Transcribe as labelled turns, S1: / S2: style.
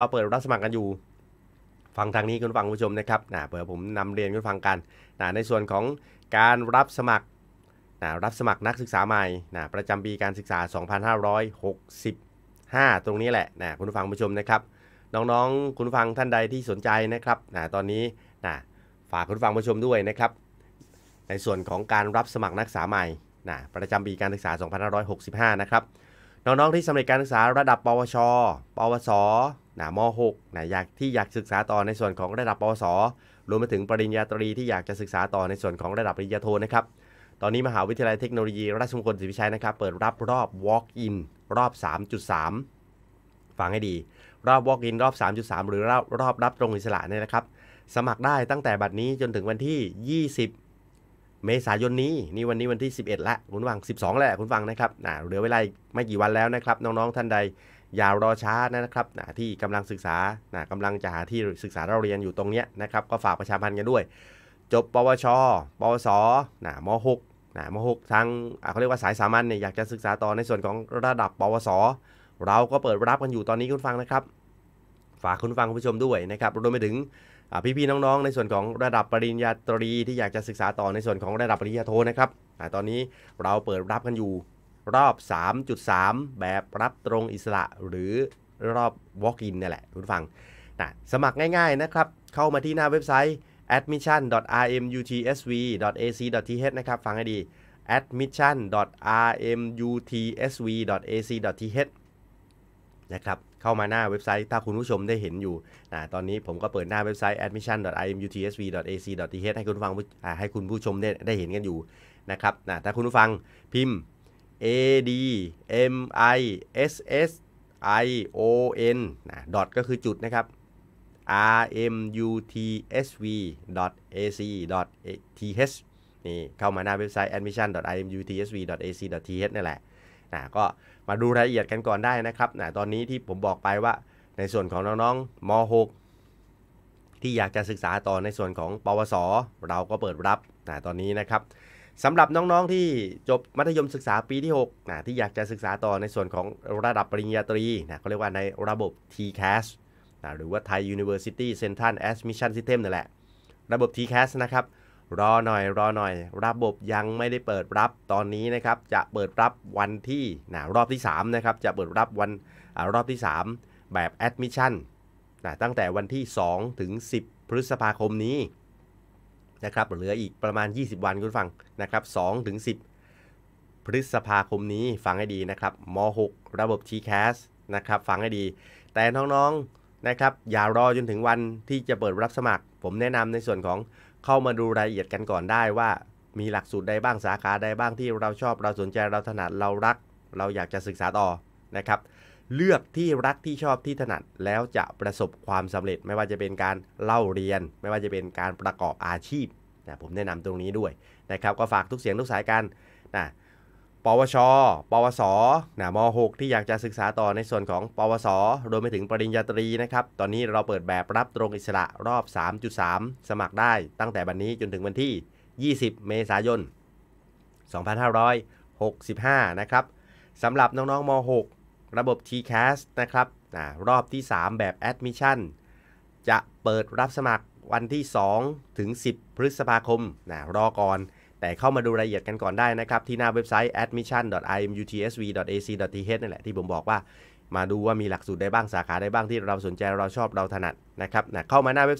S1: เราเปิดรับสมัครกันอยู่ฟังทางนี้คุณฟังผู้ชมนะครับนะเผื่อผมนำเรียนคุณฟังกันนะในส่วนของการรับสมัครนะรับสมัครนักศึกษาใหม่นะประจำปีการศึกษา 2565 ตรงนี้แหละนะคุณฟังผู้ชมนะครับ น้องๆ คุณฟังท่านใดที่สนใจนะครับนะตอนนี้นะฝากคุณฟังผู้ชมด้วยนะครับ ในส่วนของการรับสมัครนักศึกษาใหม่นะประจำปีการศึกษา2565นะครับ น้องๆที่สำเร็จการศึกษาระดับปวช ปวสนะม .6 นะอยากที่อยากศึกษาต่อในส่วนของระดับปวสรวมไปถึงปริญญาตรีที่อยากจะศึกษาต่อในส่วนของระดับปริญญาโทนะครับ ตอนนี้มหาวิทยาลัยเทคโนโลยีราชมงคลศรีวิชัยนะครับ เปิดรับรอบ Walk-in รอบ 3.3 ฟังให้ดี รอบ Walk-in รอบ 3.3 หรือรอบรอบรับตรงอิสระเนี่ยนะครับ สมัครได้ตั้งแต่บัดนี้จนถึงวันที่ 20 เมษายนนี้ นี่วันนี้วันที่ 11ละคุณฟัง12แหละคุณฟังนะครับเหลือเวลาไม่กี่วันแล้วนะครับน้องๆ ท่านใดอย่ารอช้านะครับนะที่กำลังศึกษานะกำลังจะหาที่ศึกษาเราเรียนอยู่ตรงเนี้ยนะครับ ก็ฝากประชาพันธ์กันด้วย จบปวช ปวสนะม .6 นะม .6 ทางเขาเรียกว่าสายสามัญเนี่ย อยากจะศึกษาต่อในส่วนของระดับปวส เราก็เปิดรับกันอยู่ตอนนี้คุณฟังนะครับ ฝากคุณฟังคุณผู้ชมด้วยนะครับรวมไปถึงพี่ๆน้องๆ ในส่วนของระดับปริญญาตรีที่อยากจะศึกษาต่อในส่วนของระดับปริญญาโทนะครับ ตอนนี้เราเปิดรับกันอยู่รอบ 3.3 แบบรับตรงอิสระหรือรอบ Walk-in นี่แหละ คุณฟังนะสมัครง่ายๆนะครับ เข้ามาที่หน้าเว็บไซต์ admission.rmutsv.ac.th นะครับฟังให้ดี admission.rmutsv.ac.th นะครับเข้ามาหน้าเว็บไซต์ถ้าคุณผู้ชมได้เห็นอยู่นะตอนนี้ผมก็เปิดหน้าเว็บไซต์ admission.imutsv.ac.th ให้คุณฟังให้คุณผู้ชมได้ได้เห็นกันอยู่นะครับนะถ้าคุณผู้ฟังพิมพ์ a d m i s s i o n นะดอทก็คือจุดนะครับ r m u t s v a c t h นี่เข้ามาหน้าเว็บไซต์ admission i m u t s v a c t h นี่แหละนะก็มาดูรายละเอียดกันก่อนได้นะครับนะตอนนี้ที่ผมบอกไปว่า ในส่วนของน้องๆม .6 ที่อยากจะศึกษาต่อในส่วนของปวส เราก็เปิดรับนะตอนนี้นะครับสำหรับน้องๆ ที่จบมัธยมศึกษาปีที่6นะที่อยากจะศึกษาต่อในส่วนของระดับปริญญาตรีนะเขาเรียกว่าในระบบ TCAS นะหรือว่า Thai University Central Admission System นั่นแหละ ระบบ TCAS นะครับ รอหน่อยรอหน่อย ระบบยังไม่ได้เปิดรับตอนนี้นะครับจะเปิดรับวันที่นะรอบที่3นะครับจะเปิดรับวันอรอบที่ 3 แบบ Admission นะตั้งแต่วันที่ 2 ถึง 10 พฤษภาคมนี้นะครับเหลืออีกประมาณ 20 วันคุณฟังนะครับ2ถึง 10 พฤษภาคมนี้ฟังให้ดีนะครับม .6 ระบบ TCAS นะครับฟังให้ดี แต่น้องๆนะครับอย่ารอจนถึงวันที่จะเปิดรับสมัคร ผมแนะนำในส่วนของเข้ามาดูรายละเอียดกันก่อนได้ว่ามีหลักสูตรใดบ้างสาขาใดบ้างที่เราชอบ เราสนใจเราถนัดเรารัก เราอยากจะศึกษาต่อนะครับเลือกที่รักที่ชอบที่ถนัดแล้วจะประสบความสำเร็จไม่ว่าจะเป็นการเล่าเรียน ไม่ว่าจะเป็นการประกอบอาชีพนะผมแนะนำตรงนี้ด้วยนะครับก็ฝากทุกเสียงทุกสายกันนะปวชปวสนะม .6 ที่อยากจะศึกษาต่อในส่วนของปวสรวมไปถึงปริญญาตรีนะครับ ตอนนี้เราเปิดแบบรับตรงอิสระรอบ 3.3 สมัครได้ ตั้งแต่วันนี้จนถึงวันที่ 20 เมษายน2565นะครับสำหรับน้องๆม .6 ระบบ TCAS นะครับรอบที่ 3 แบบ Admission จะเปิดรับสมัครวันที่ 2 ถึง 10 พฤษภาคมนะรอก่อน แต่เข้ามาดูรายละเอียดกันก่อนได้นะครับ ที่หน้าเว็บไซต์ admission.imutsv.ac.th นั่นแหละ ที่ผมบอกว่ามาดูว่ามีหลักสูตรได้บ้างสาขาได้บ้างที่เราสนใจเราชอบเราถนัดนะครับนะเข้ามาหน้าเว็บ